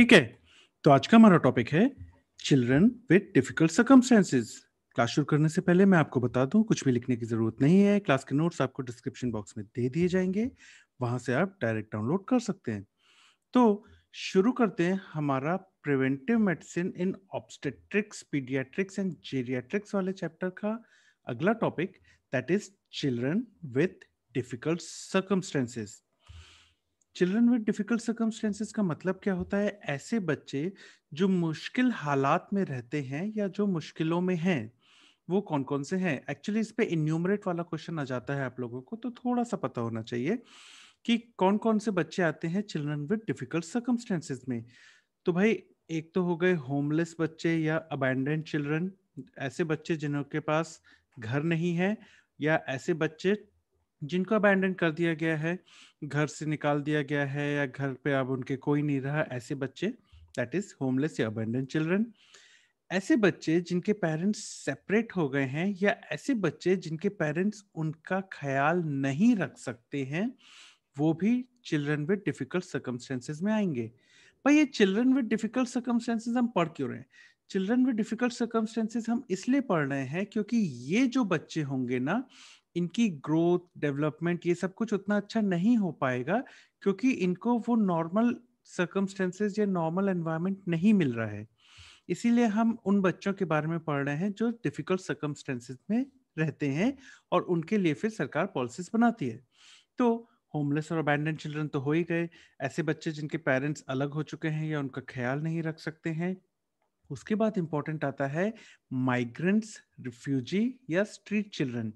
ठीक है तो आज का हमारा टॉपिक है children with difficult circumstances class शुरू करने से पहले मैं आपको बता दूं कुछ भी लिखने की ज़रूरत नहीं है क्लास के नोट्स आपको डिस्क्रिप्शन बॉक्स में दे दिए जाएंगे वहां से आप डायरेक्ट डाउनलोड कर सकते हैं तो शुरू करते हैं हमारा preventive medicine in obstetrics paediatrics and geriatrics वाले चैप्टर का अगला topic that is children with difficult circumstances children with difficult circumstances का मतलब क्या होता है ऐसे बच्चे जो मुश्किल हालात में रहते हैं या जो मुश्किलों में हैं वो कौन कौन से हैं एक्चुअली इस पे इन्यूमरेट वाला क्वेश्चन आ जाता है आप लोगों को तो थोड़ा सा पता होना चाहिए कि कौन कौन से बच्चे आते हैं चिल्ड्रन विद डिफिकल्ट सर्कमस्टेंसेज में तो भाई एक तो हो गए होमलेस बच्चे या अबैंडेंड चिल्ड्रन ऐसे बच्चे जिनके पास घर नहीं है या ऐसे बच्चे जिनको अबैंडन कर दिया गया है घर से निकाल दिया गया है या घर पे अब उनके कोई नहीं रहा ऐसे बच्चे दैट इज होमलेस या अबैंडन चिल्ड्रन ऐसे बच्चे जिनके पेरेंट्स सेपरेट हो गए हैं या ऐसे बच्चे जिनके पेरेंट्स उनका ख्याल नहीं रख सकते हैं वो भी चिल्ड्रन विद डिफिकल्ट सर्कमस्टेंसेज में आएंगे पर ये चिल्ड्रन विद डिफिकल्ट सर्कमस्टेंसेज हम पढ़ क्यों रहे हैं चिल्ड्रन विद डिफिकल्ट सर्कमस्टेंसेज हम इसलिए पढ़ रहे हैं क्योंकि ये जो बच्चे होंगे ना इनकी ग्रोथ डेवलपमेंट ये सब कुछ उतना अच्छा नहीं हो पाएगा क्योंकि इनको वो नॉर्मल सर्कमस्टेंसेज या नॉर्मल एनवायरनमेंट नहीं मिल रहा है इसीलिए हम उन बच्चों के बारे में पढ़ रहे हैं जो डिफिकल्ट सर्कमस्टेंसेज में रहते हैं और उनके लिए फिर सरकार पॉलिसीज बनाती है तो होमलेस और अबैंडन चिल्ड्रन तो हो ही गए ऐसे बच्चे जिनके पेरेंट्स अलग हो चुके हैं या उनका ख्याल नहीं रख सकते हैं उसके बाद इम्पोर्टेंट आता है माइग्रेंट्स रिफ्यूजी या स्ट्रीट चिल्ड्रन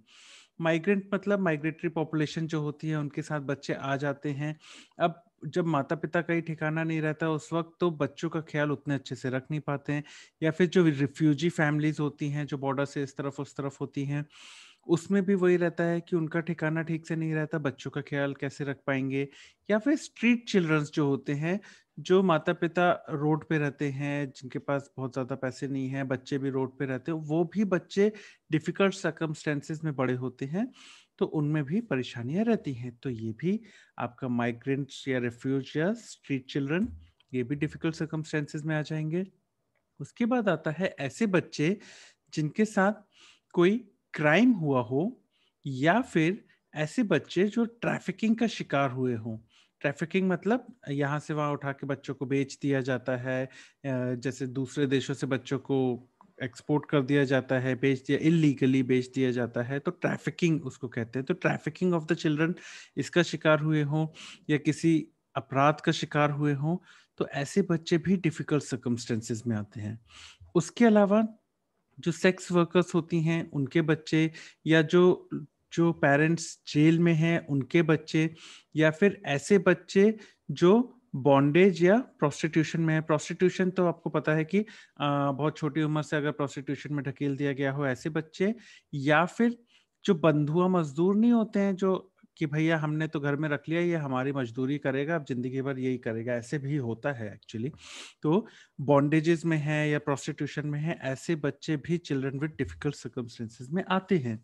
माइग्रेंट मतलब माइग्रेटरी पॉपुलेशन जो होती है उनके साथ बच्चे आ जाते हैं अब जब माता पिता का ही ठिकाना नहीं रहता उस वक्त तो बच्चों का ख्याल उतने अच्छे से रख नहीं पाते हैं या फिर जो रिफ्यूजी फैमिलीज होती हैं जो बॉर्डर से इस तरफ उस तरफ होती हैं उसमें भी वही रहता है कि उनका ठिकाना ठीक से नहीं रहता बच्चों का ख्याल कैसे रख पाएंगे या फिर स्ट्रीट चिल्ड्रंस जो होते हैं जो माता पिता रोड पे रहते हैं जिनके पास बहुत ज़्यादा पैसे नहीं है बच्चे भी रोड पे रहते हैं वो भी बच्चे डिफ़िकल्ट सर्कमस्टेंसेस में बड़े होते हैं तो उनमें भी परेशानियां रहती हैं तो ये भी आपका माइग्रेंट्स या रेफ्यूज या स्ट्रीट चिल्ड्रन ये भी डिफ़िकल्ट सर्कमस्टेंसेज में आ जाएंगे उसके बाद आता है ऐसे बच्चे जिनके साथ कोई क्राइम हुआ हो या फिर ऐसे बच्चे जो ट्रैफिकिंग का शिकार हुए हों ट्रैफिकिंग मतलब यहाँ से वहाँ उठा के बच्चों को बेच दिया जाता है जैसे दूसरे देशों से बच्चों को एक्सपोर्ट कर दिया जाता है बेच दिया इलीगली बेच दिया जाता है तो ट्रैफिकिंग उसको कहते हैं तो ट्रैफिकिंग ऑफ द चिल्ड्रन इसका शिकार हुए हों या किसी अपराध का शिकार हुए हों तो ऐसे बच्चे भी डिफिकल्ट सर्कमस्टेंसेज में आते हैं उसके अलावा जो सेक्स वर्कर्स होती हैं उनके बच्चे या जो जो पेरेंट्स जेल में हैं उनके बच्चे या फिर ऐसे बच्चे जो बॉन्डेज या प्रोस्टिट्यूशन में है प्रोस्टिट्यूशन तो आपको पता है कि आ, बहुत छोटी उम्र से अगर प्रोस्टिट्यूशन में ढकेल दिया गया हो ऐसे बच्चे या फिर जो बंधुआ मजदूर नहीं होते हैं जो कि भैया हमने तो घर में रख लिया ये हमारी मजदूरी करेगा अब जिंदगी भर यही करेगा ऐसे भी होता है एक्चुअली तो बॉन्डेजेस में है या प्रोस्टिट्यूशन में है ऐसे बच्चे भी चिल्ड्रन विद डिफिकल्ट सर्कमस्टेंसेज में आते हैं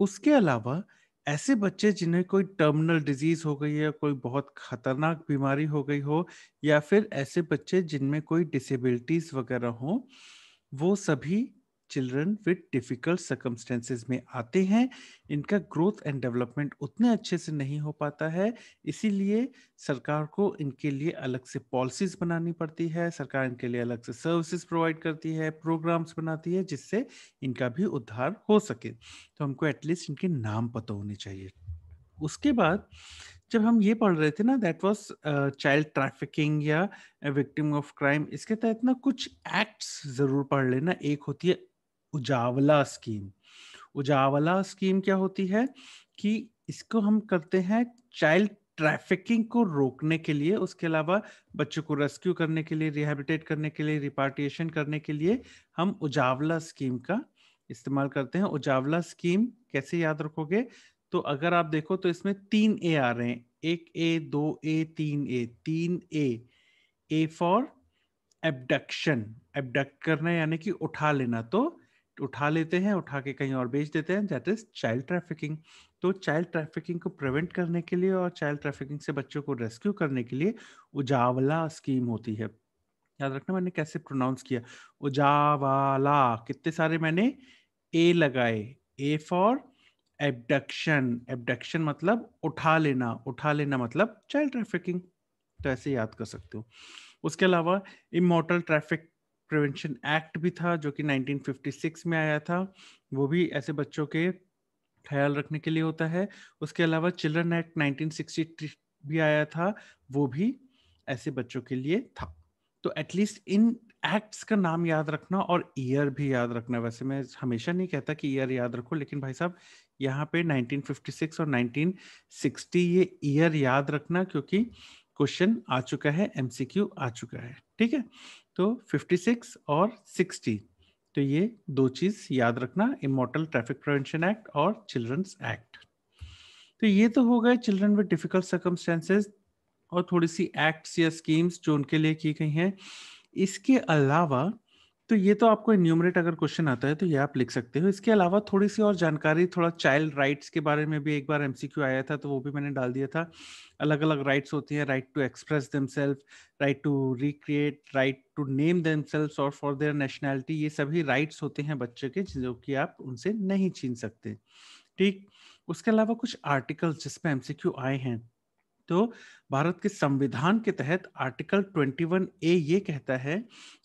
उसके अलावा ऐसे बच्चे जिन्हें कोई टर्मिनल डिजीज हो गई है कोई बहुत खतरनाक बीमारी हो गई हो या फिर ऐसे बच्चे जिनमें कोई डिसेबिलिटीज वगैरह हो वो सभी चिल्ड्रन विद डिफिकल्ट सर्कमस्टेंसेज में आते हैं इनका ग्रोथ एंड डेवलपमेंट उतने अच्छे से नहीं हो पाता है इसीलिए सरकार को इनके लिए अलग से पॉलिसीज बनानी पड़ती है सरकार इनके लिए अलग से सर्विसेज प्रोवाइड करती है प्रोग्राम्स बनाती है जिससे इनका भी उद्धार हो सके तो हमको एटलीस्ट इनके नाम पता होने चाहिए उसके बाद जब हम ये पढ़ रहे थे ना दैट वॉज चाइल्ड ट्रैफिकिंग या विक्टिम ऑफ क्राइम इसके तहत ना कुछ एक्ट्स जरूर पढ़ लेना एक होती है उजावला स्कीम उजावला स्कीम क्या होती है कि इसको हम करते हैं चाइल्ड ट्रैफिकिंग को रोकने के लिए उसके अलावा बच्चों को रेस्क्यू करने के लिए रिहेबिटेट करने के लिए रिपार्टिएशन करने के लिए हम उजावला स्कीम का इस्तेमाल करते हैं उजावला स्कीम कैसे याद रखोगे तो अगर आप देखो तो इसमें तीन ए आ रहे हैं एक ए दो ए तीन ए तीन A A for abduction abduct करना यानी कि उठा लेना तो उठा लेते हैं उठा के कहीं और बेच देते हैं दैट इज चाइल्ड ट्रैफिकिंग तो चाइल्ड ट्रैफिकिंग को प्रिवेंट करने के लिए और चाइल्ड ट्रैफिकिंग से बच्चों को रेस्क्यू करने के लिए उजावला स्कीम होती है याद रखना मैंने कैसे प्रोनाउंस किया उजावाला कितने सारे मैंने ए लगाए ए फॉर एबडक्शन एबडक्शन मतलब उठा लेना उठा लेना मतलब चाइल्ड ट्रैफिकिंग तो ऐसे याद कर सकते हो उसके अलावा इमोटल ट्रैफिक प्रिवेंशन एक्ट भी था जो कि 1956 में आया था वो भी ऐसे बच्चों के ख्याल रखने के लिए होता है उसके अलावा चिल्ड्रन एक्ट 1963 भी आया था वो भी ऐसे बच्चों के लिए था तो एटलीस्ट इन एक्ट्स का नाम याद रखना और ईयर भी याद रखना वैसे मैं हमेशा नहीं कहता कि ईयर याद रखो लेकिन भाई साहब यहाँ पे 1956 और 1960 ये ईयर याद रखना क्योंकि क्वेश्चन आ चुका है एमसीक्यू आ चुका है ठीक है तो 56 और 60 तो ये दो चीज याद रखना इमोटल ट्रैफिक प्रिवेंशन एक्ट और चिल्ड्रंस एक्ट तो ये तो हो गए चिल्ड्रन विद डिफिकल्ट सर्कमस्टेंसेज और थोड़ी सी एक्ट्स या स्कीम्स जो उनके लिए की गई हैं इसके अलावा तो ये तो आपको इन्यूमरेट अगर क्वेश्चन आता है तो ये आप लिख सकते हो इसके अलावा थोड़ी सी और जानकारी थोड़ा चाइल्ड राइट्स के बारे में भी एक बार एमसीक्यू आया था तो वो भी मैंने डाल दिया था अलग अलग राइट्स होती हैं right to express themselves right to recreate right to name themselves और फॉर देयर नेशनैलिटी ये सभी राइट्स होते हैं बच्चे के जो कि आप उनसे नहीं छीन सकते ठीक उसके अलावा कुछ आर्टिकल्स जिसपे एमसीक्यू आए हैं तो भारत के संविधान के तहत आर्टिकल 21 ए ये कहता है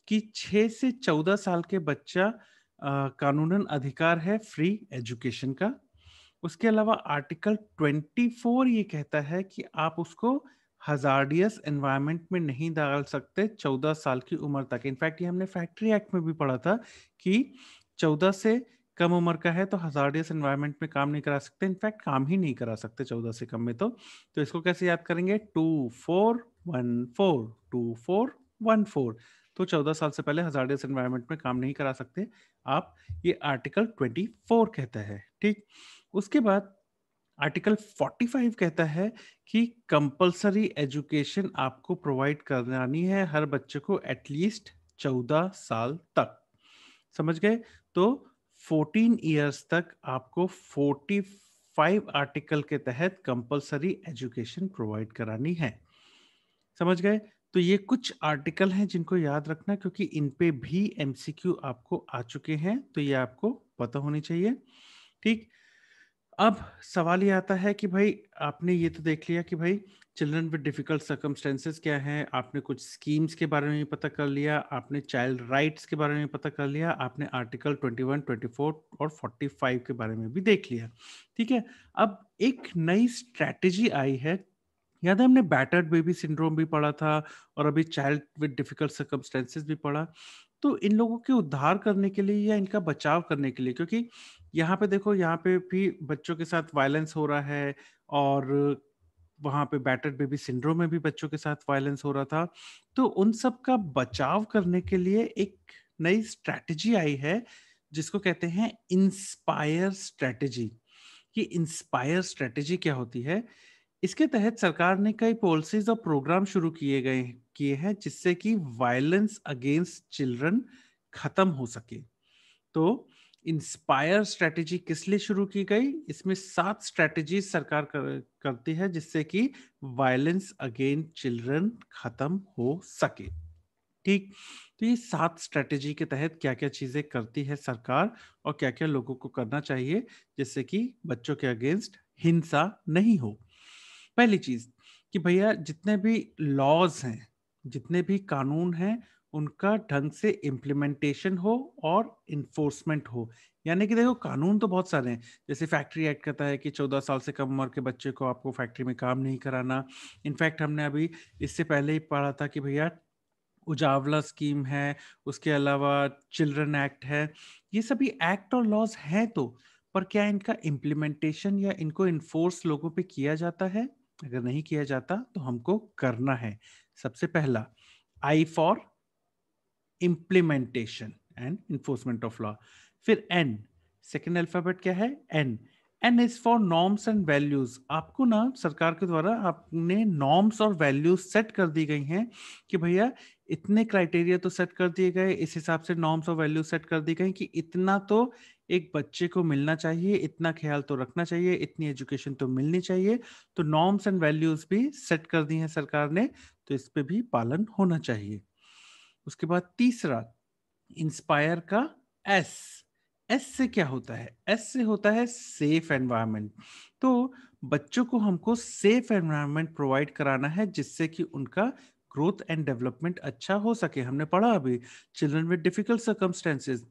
कि 6 से 14 साल के बच्चा कानूनन अधिकार है फ्री एजुकेशन का उसके अलावा आर्टिकल 24 ये कहता है कि आप उसको हजारडियस एनवायरनमेंट में नहीं डाल सकते 14 साल की उम्र तक इनफैक्ट ये हमने फैक्ट्री एक्ट में भी पढ़ा था कि 14 से कम उम्र का है तो हजार्डियस एनवायरमेंट में काम नहीं करा सकते इनफैक्ट काम ही नहीं करा सकते चौदह से कम में तो तो इसको कैसे याद करेंगे two four one four two four one four तो चौदह साल से पहले हजार्डियस एनवायरमेंट में काम नहीं करा सकते आप ये आर्टिकल ट्वेंटी फोर कहता है ठीक उसके बाद आर्टिकल 45 कहता है कि कंपलसरी एजुकेशन आपको प्रोवाइड करानी है हर बच्चे को एटलीस्ट 14 साल तक समझ गए तो फोर्टीन ईयर्स तक आपको फोर्टी फाइव आर्टिकल के तहत कंपलसरी एजुकेशन प्रोवाइड करानी है समझ गए तो ये कुछ आर्टिकल हैं जिनको याद रखना क्योंकि इन पे भी एमसीक्यू आपको आ चुके हैं तो ये आपको पता होनी चाहिए ठीक अब सवाल ये आता है कि भाई आपने ये तो देख लिया कि भाई चिल्ड्रन विद डिफिकल्ट सर्कमस्टेंसेस क्या हैं आपने कुछ स्कीम्स के बारे में पता कर लिया आपने चाइल्ड राइट्स के बारे में पता कर लिया आपने आर्टिकल 21, 24 और 45 के बारे में भी देख लिया ठीक है अब एक नई स्ट्रैटेजी आई है याद है हमने बैटर्ड बेबी सिंड्रोम भी पढ़ा था और अभी चाइल्ड विद डिफिकल्ट सर्कमस्टेंसेस भी पढ़ा तो इन लोगों के उद्धार करने के लिए या इनका बचाव करने के लिए क्योंकि यहाँ पे देखो यहाँ पे भी बच्चों के साथ वायलेंस हो रहा है और वहाँ पे बैटर बेबी सिंड्रोम में भी बच्चों के साथ वायलेंस हो रहा था तो उन सब का बचाव करने के लिए एक नई स्ट्रैटेजी आई है जिसको कहते हैं इंस्पायर स्ट्रैटेजी ये इंस्पायर स्ट्रैटेजी क्या होती है इसके तहत सरकार ने कई पॉलिसीज और प्रोग्राम शुरू किए गए किए हैं जिससे कि वायलेंस अगेंस्ट चिल्ड्रन खत्म हो सके तो इंस्पायर स्ट्रेटेजी किस लिए शुरू की गई इसमें सात स्ट्रेटेजी सरकार कर, करती है जिससे कि वायलेंस अगेन चिल्ड्रन खत्म हो सके ठीक तो ये सात स्ट्रेटेजी के तहत क्या क्या चीजें करती है सरकार और क्या क्या लोगों को करना चाहिए जिससे कि बच्चों के अगेंस्ट हिंसा नहीं हो पहली चीज कि भैया जितने भी लॉज हैं जितने भी कानून हैं उनका ढंग से इम्प्लीमेंटेशन हो और इन्फोर्समेंट हो यानी कि देखो कानून तो बहुत सारे हैं जैसे फैक्ट्री एक्ट कहता है कि चौदह साल से कम उम्र के बच्चे को आपको फैक्ट्री में काम नहीं कराना इनफैक्ट हमने अभी इससे पहले ही पढ़ा था कि भैया उजावला स्कीम है उसके अलावा चिल्ड्रन एक्ट है ये सभी एक्ट और लॉज हैं तो पर क्या इनका इम्प्लीमेंटेशन या इनको इन्फोर्स लोगों पे किया जाता है अगर नहीं किया जाता तो हमको करना है सबसे पहला I for implementation and enforcement of law फिर एन सेकेंड अल्फाबेट क्या है N N is for norms and values आपको ना सरकार के द्वारा आपने नॉर्म्स और वैल्यूज सेट कर दी गई हैं कि भैया इतने क्राइटेरिया तो सेट कर दिए गए इस हिसाब से नॉर्म्स और वैल्यूज सेट कर दी गई कि इतना तो एक बच्चे को मिलना चाहिए इतना ख्याल तो रखना चाहिए इतनी एजुकेशन तो मिलनी चाहिए तो नॉर्म्स एंड वैल्यूज भी सेट कर दी हैं सरकार ने तो इस पर भी पालन होना चाहिए उसके बाद तीसरा इंस्पायर का एस एस से क्या होता है एस से होता है सेफ एनवायरनमेंट तो बच्चों को हमको सेफ एनवायरनमेंट प्रोवाइड कराना है जिससे कि उनका ग्रोथ एंड डेवलपमेंट अच्छा हो सके हमने पढ़ा अभी चिल्ड्रन विद डिफिकल्ट सर्कमस्टेंसेज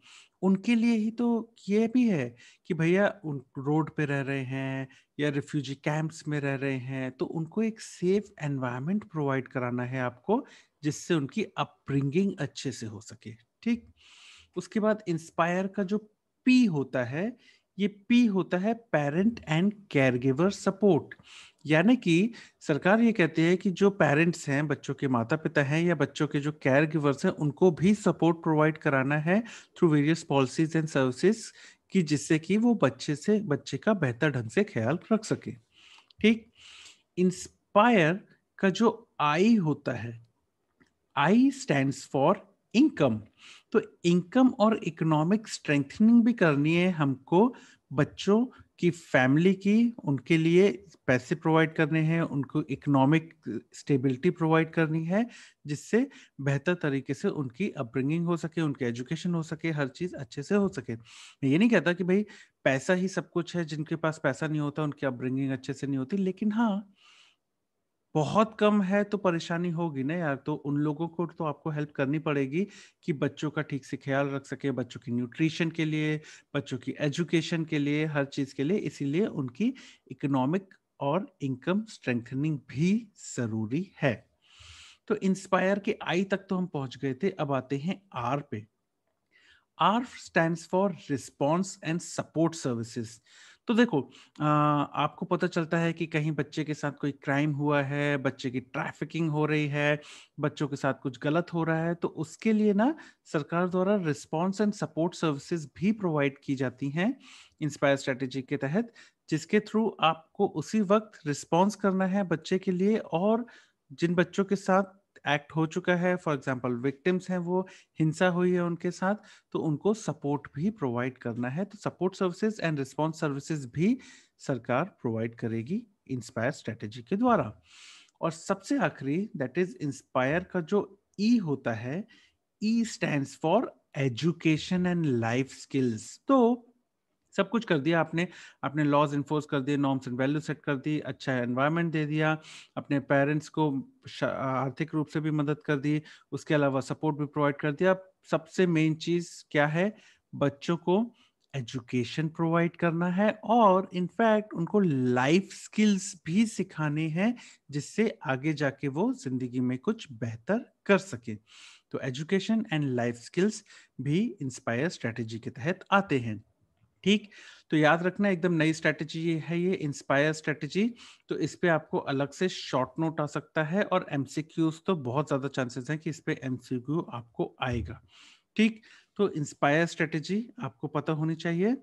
उनके लिए ही तो ये भी है कि भैया उन रोड पे रह रहे हैं या रिफ्यूजी कैंप्स में रह रहे हैं तो उनको एक सेफ एनवायरनमेंट प्रोवाइड कराना है आपको जिससे उनकी अपब्रिंगिंग अच्छे से हो सके ठीक उसके बाद इंस्पायर का जो पी होता है ये पी होता है parent and care giver support यानी कि सरकार ये कहती है कि जो पेरेंट्स हैं बच्चों के माता पिता हैं या बच्चों के जो केयर गिवर्स हैं उनको भी सपोर्ट प्रोवाइड कराना है through various policies and services कि जिससे कि वो बच्चे से बच्चे का बेहतर ढंग से ख्याल रख सके ठीक इंस्पायर का जो आई होता है आई स्टैंड फॉर इनकम तो इनकम और इकोनॉमिक स्ट्रेंथनिंग भी करनी है हमको बच्चों की फैमिली की उनके लिए पैसे प्रोवाइड करने हैं उनको इकोनॉमिक स्टेबिलिटी प्रोवाइड करनी है जिससे बेहतर तरीके से उनकी अपब्रिंगिंग हो सके उनके एजुकेशन हो सके हर चीज़ अच्छे से हो सके मैं ये नहीं कहता कि भाई पैसा ही सब कुछ है जिनके पास पैसा नहीं होता उनकी अपब्रिंगिंग अच्छे से नहीं होती लेकिन हाँ बहुत कम है तो परेशानी होगी ना यार तो उन लोगों को तो आपको हेल्प करनी पड़ेगी कि बच्चों का ठीक से ख्याल रख सके बच्चों की न्यूट्रिशन के लिए बच्चों की एजुकेशन के लिए हर चीज़ के लिए इसीलिए उनकी इकोनॉमिक और इनकम स्ट्रेंथनिंग भी ज़रूरी है तो इंस्पायर के आई तक तो हम पहुंच गए थे अब आते हैं आर पे R stand for response and support services तो देखो आ, आपको पता चलता है कि कहीं बच्चे के साथ कोई क्राइम हुआ है बच्चे की ट्रैफिकिंग हो रही है बच्चों के साथ कुछ गलत हो रहा है तो उसके लिए ना सरकार द्वारा रिस्पॉन्स एंड सपोर्ट सर्विसेज भी प्रोवाइड की जाती हैं इंस्पायर स्ट्रेटेजी के तहत जिसके थ्रू आपको उसी वक्त रिस्पॉन्स करना है बच्चे के लिए और जिन बच्चों के साथ एक्ट हो चुका है फॉर एग्जाम्पल विक्टिम्स हैं वो हिंसा हुई है उनके साथ तो उनको सपोर्ट भी प्रोवाइड करना है तो support services and response services भी सरकार प्रोवाइड करेगी इंस्पायर स्ट्रेटेजी के द्वारा और सबसे आखिरी दैट इज इंस्पायर का जो ई e होता है E stand for education and life skills तो सब कुछ कर दिया आपने अपने लॉज इन्फोर्स कर दिए नॉर्म्स एंड वैल्यू सेट कर दी अच्छा एनवायरनमेंट दे दिया अपने पेरेंट्स को आर्थिक रूप से भी मदद कर दी उसके अलावा सपोर्ट भी प्रोवाइड कर दिया सबसे मेन चीज क्या है बच्चों को एजुकेशन प्रोवाइड करना है और इनफैक्ट उनको लाइफ स्किल्स भी सिखाने हैं जिससे आगे जाके वो जिंदगी में कुछ बेहतर कर सके तो एजुकेशन एंड लाइफ स्किल्स भी इंस्पायर स्ट्रेटेजी के तहत आते हैं ठीक तो याद रखना एकदम नई स्ट्रेटेजी है ये इंस्पायर स्ट्रेटेजी तो इस पे आपको अलग से शॉर्ट नोट आ सकता है और एमसीक्यूज तो बहुत ज्यादा चांसेस हैं कि इस पे एमसीक्यू आपको आएगा ठीक तो इंस्पायर स्ट्रेटेजी आपको पता होनी चाहिए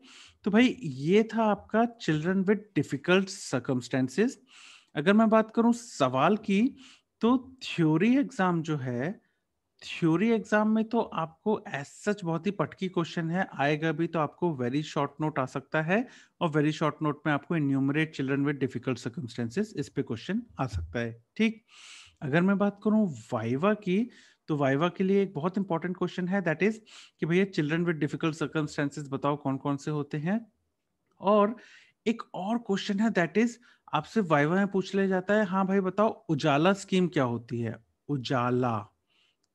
तो भाई ये था आपका चिल्ड्रन विद डिफिकल्ट सर्कमस्टेंसेस अगर मैं बात करूं सवाल की तो थ्योरी एग्जाम जो है थ्योरी एग्जाम में तो आपको एज सच बहुत ही पटकी क्वेश्चन है आएगा भी तो आपको वेरी शॉर्ट नोट आ सकता है और वेरी शॉर्ट नोट में आपको enumerate children with difficult circumstances इस पे क्वेश्चन आ सकता है ठीक अगर मैं बात करूं वाइवा की तो वाइवा के लिए एक बहुत इंपॉर्टेंट क्वेश्चन है दैट इज कि भैया चिल्ड्रन विद डिफिकल्ट सर्कमस्टेंसेस बताओ कौन कौन से होते हैं और एक और क्वेश्चन है दैट इज आपसे वाइवा में पूछ लिया जाता है हाँ भाई बताओ उजाला स्कीम क्या होती है उजाला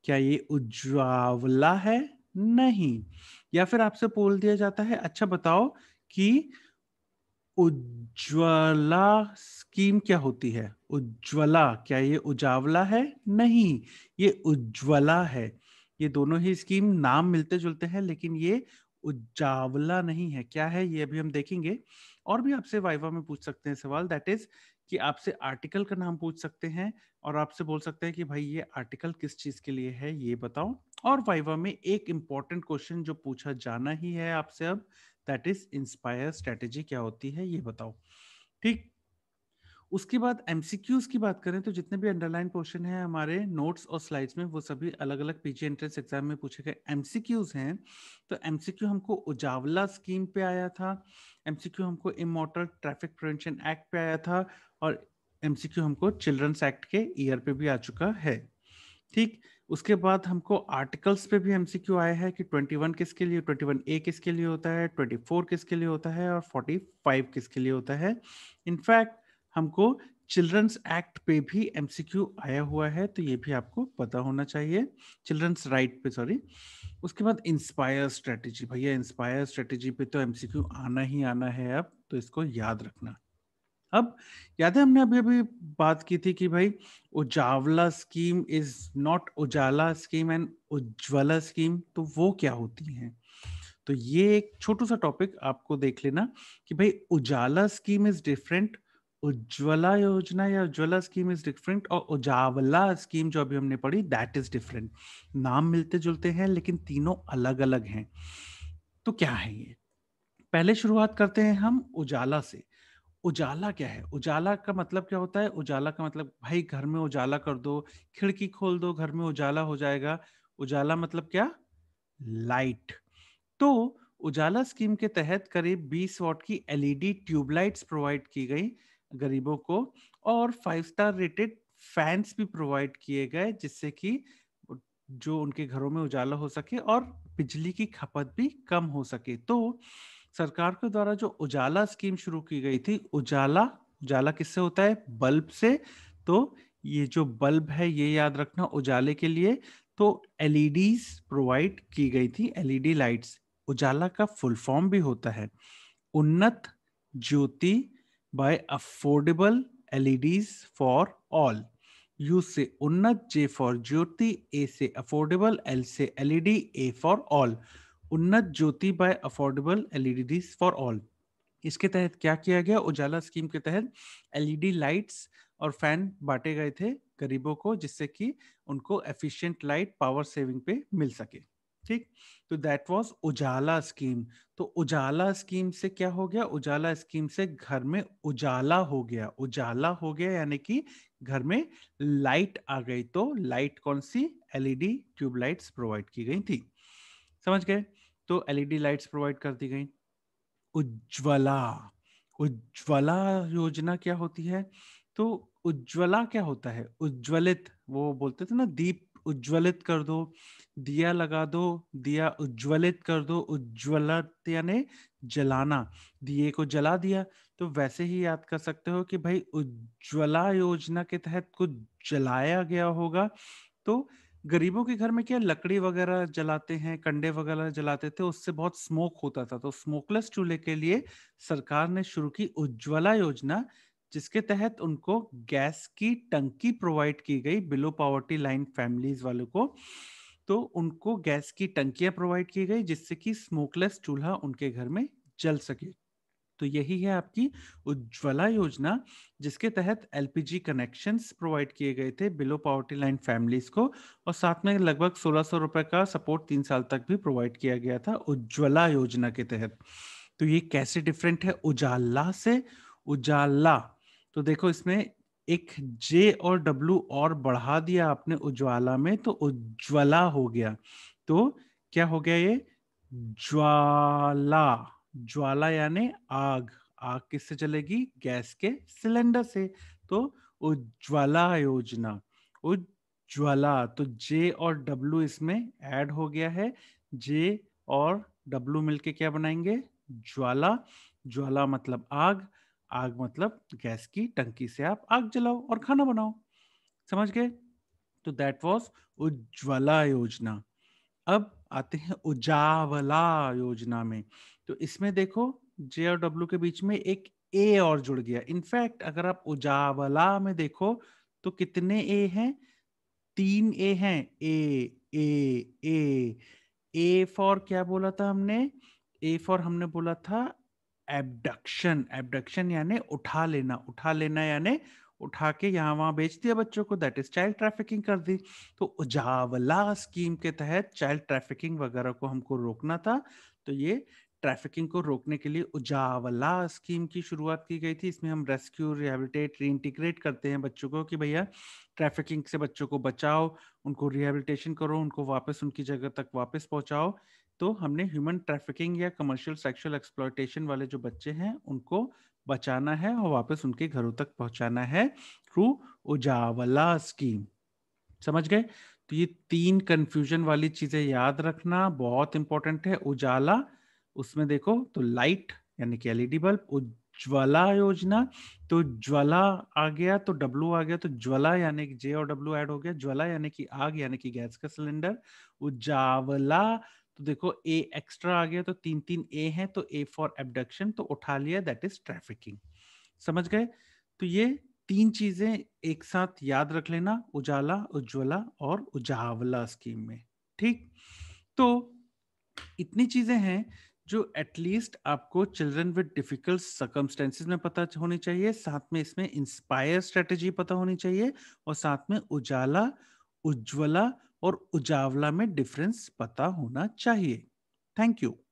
क्या ये उज्ज्वला है नहीं या फिर आपसे बोल दिया जाता है अच्छा बताओ कि उज्ज्वला स्कीम क्या होती है उज्ज्वला क्या ये उजावला है नहीं ये उज्ज्वला है ये दोनों ही स्कीम नाम मिलते जुलते हैं लेकिन ये उज्जावला नहीं है क्या है ये अभी हम देखेंगे और भी आपसे वाइवा में पूछ सकते हैं सवाल दैट इज कि आपसे आर्टिकल का नाम पूछ सकते हैं और आपसे बोल सकते हैं कि भाई ये आर्टिकल किस चीज़ के लिए है ये बताओ और वाइवा में एक इंपॉर्टेंट क्वेश्चन जो पूछा जाना ही है आपसे अब दैट इज इंस्पायर स्ट्रेटेजी क्या होती है ये बताओ ठीक उसके बाद एमसीक्यूज की बात करें तो जितने भी अंडरलाइन क्वेश्चन हैं हमारे नोट्स और स्लाइड्स में वो सभी अलग अलग पीजी एंट्रेंस एग्जाम में पूछे गए एमसीक्यूज हैं तो एमसीक्यू हमको उजावला स्कीम पे आया था एमसीक्यू हमको इमोटर ट्रैफिक प्रिवेंशन एक्ट पे आया था और एमसीक्यू हमको चिल्ड्रंस एक्ट के ईयर पे भी आ चुका है ठीक उसके बाद हमको आर्टिकल्स पे भी एमसीक्यू आया है कि 21 किसके लिए 21 ए किसके लिए होता है 24 किसके लिए होता है और 45 किसके लिए होता है इनफैक्ट हमको चिल्ड्रंस एक्ट पे भी एमसीक्यू आया हुआ है तो ये भी आपको पता होना चाहिए चिल्ड्रंस राइट पे सॉरी उसके बाद इंस्पायर स्ट्रेटेजी भैया इंस्पायर स्ट्रेटेजी पे तो एमसीक्यू आना ही आना है अब तो इसको याद रखना अब याद है हमने अभी अभी बात की थी कि भाई Ujjwala scheme is not Ujala scheme and Ujjwala scheme तो वो क्या होती है तो ये एक छोटू सा टॉपिक आपको देख लेना कि भाई Ujala scheme is different Ujjwala Yojana या उज्ज्वला स्कीम इज डिफरेंट और उजावला स्कीम जो अभी हमने पढ़ी दैट इज डिफरेंट नाम मिलते जुलते हैं लेकिन तीनों अलग अलग हैं तो क्या है ये पहले शुरुआत करते हैं हम उजाला से उजाला क्या है उजाला का मतलब क्या होता है उजाला का मतलब भाई घर में उजाला कर दो खिड़की खोल दो घर में उजाला हो जाएगा उजाला मतलब क्या लाइट तो उजाला स्कीम के तहत करीब 20 वॉट की एलईडी ट्यूबलाइट्स प्रोवाइड की गई गरीबों को और फाइव स्टार रेटेड फैंस भी प्रोवाइड किए गए जिससे कि जो उनके घरों में उजाला हो सके और बिजली की खपत भी कम हो सके तो सरकार के द्वारा जो उजाला स्कीम शुरू की गई थी उजाला उजाला किससे होता है बल्ब से तो ये जो बल्ब है ये याद रखना उजाले के लिए तो एलईडी प्रोवाइड की गई थी एलईडी लाइट्स उजाला का फुल फॉर्म भी होता है Unnat Jyoti by affordable LED for all U से Unnat J for Jyoti A से अफोर्डेबल एल से LED A for all Unnat Jyoti by affordable LED for all इसके तहत क्या किया गया उजाला स्कीम के तहत एलईडी लाइट्स e और फैन बांटे गए थे गरीबों को जिससे कि उनको एफिशिएंट लाइट पावर सेविंग पे मिल सके ठीक तो दैट वाज उजाला स्कीम तो उजाला स्कीम से क्या हो गया उजाला स्कीम से घर में उजाला हो गया उजाला हो गया यानी कि घर में लाइट आ गई तो लाइट कौन सी एलईडी ट्यूबलाइट्स प्रोवाइड की गई थी समझ गए तो एलईडी लाइट्स प्रोवाइड कर दी गई उज्ज्वला उज्ज्वला योजना क्या होती है तो उज्ज्वला क्या होता है उज्ज्वलित वो बोलते थे ना दीप उज्ज्वलित कर दो दिया लगा दो दिया उज्ज्वलित कर दो उज्ज्वलित यानी जलाना दिए को जला दिया तो वैसे ही याद कर सकते हो कि भाई उज्ज्वला योजना के तहत कुछ जलाया गया होगा तो गरीबों के घर में क्या लकड़ी वगैरह जलाते हैं कंडे वगैरह जलाते थे उससे बहुत स्मोक होता था तो स्मोकलेस चूल्हे के लिए सरकार ने शुरू की उज्ज्वला योजना जिसके तहत उनको गैस की टंकी प्रोवाइड की गई बिलो पॉवर्टी लाइन फैमिलीज वालों को तो उनको गैस की टंकियां प्रोवाइड की गई जिससे कि स्मोकलेस चूल्हा उनके घर में जल सके तो यही है आपकी उज्ज्वला योजना जिसके तहत एलपीजी कनेक्शंस प्रोवाइड किए गए थे बिलो पॉवर्टी लाइन फैमिलीज को और साथ में लगभग सोलह सौ रुपए का सपोर्ट तीन साल तक भी प्रोवाइड किया गया था उज्ज्वला योजना के तहत तो ये कैसे डिफरेंट है उजाला से उजाला तो देखो इसमें एक जे और डब्लू और बढ़ा दिया आपने उज्ज्वला में तो उज्ज्वला हो गया तो क्या हो गया ये ज्वाला ज्वाला यानी आग आग किससे चलेगी गैस के सिलेंडर से तो उज्ज्वला योजना उज्ज्वला तो जे और डब्लू इसमें ऐड हो गया है जे और डब्लू मिलके क्या बनाएंगे ज्वाला ज्वाला मतलब आग आग मतलब गैस की टंकी से आप आग जलाओ और खाना बनाओ समझ गए तो दैट वाज उज्ज्वला योजना अब आते हैं उजावला योजना में तो इसमें देखो जे और डब्ल्यू के बीच में एक ए और जुड़ गया इनफैक्ट अगर आप उजावला में देखो तो कितने ए हैं तीन ए हैं ए ए ए ए फॉर क्या बोला था हमने ए फॉर हमने बोला था एबडक्शन एबडक्शन यानी उठा लेना उठा लेना यानी उठा के यहाँ वहां बेच दिया बच्चों को दैट इज चाइल्ड ट्रैफिकिंग कर दी तो उजावला स्कीम के तहत चाइल्ड ट्रैफिकिंग वगैरह को हमको रोकना था तो ये ट्रैफिकिंग को रोकने के लिए उजावला स्कीम की शुरुआत की गई थी इसमें हम रेस्क्यू रिहेबिलिटेट रीइंटीग्रेट करते हैं बच्चों को कि भैया ट्रैफिकिंग से बच्चों को बचाओ उनको रिहेबिलिटेशन करो उनको वापस उनकी जगह तक वापस पहुंचाओ तो हमने ह्यूमन ट्रैफिकिंग या कमर्शियल सेक्सुअल एक्सप्लॉयटेशन वाले जो बच्चे हैं उनको बचाना है और वापस उनके घरों तक पहुंचाना है थ्रू उजावला स्कीम समझ गए तो ये तीन कंफ्यूजन वाली चीजें याद रखना बहुत इंपॉर्टेंट है उजाला उसमें देखो तो लाइट यानी कि एलईडी बल्ब उज्ज्वला योजना तो ज्वाला आ गया तो डब्लू आ गया तो ज्वाला यानी कि जे और डब्लू ऐड हो गया ज्वाला यानी कि आग यानी कि गैस का सिलेंडर उजावला तो देखो ए एक्स्ट्रा आ गया तो तीन तीन ए है तो ए फॉर एबडक्शन तो उठा लिया दैट इज ट्रैफिकिंग समझ गए तो ये तीन चीजें एक साथ याद रख लेना उजाला उज्ज्वला और उजावला स्कीम में ठीक तो इतनी चीजें हैं जो एटलीस्ट आपको चिल्ड्रन विद डिफिकल्ट सर्कमस्टेंसेज में पता होनी चाहिए साथ में इसमें इंस्पायर स्ट्रेटेजी पता होनी चाहिए और साथ में उजाला उज्ज्वला और उजावला में डिफरेंस पता होना चाहिए थैंक यू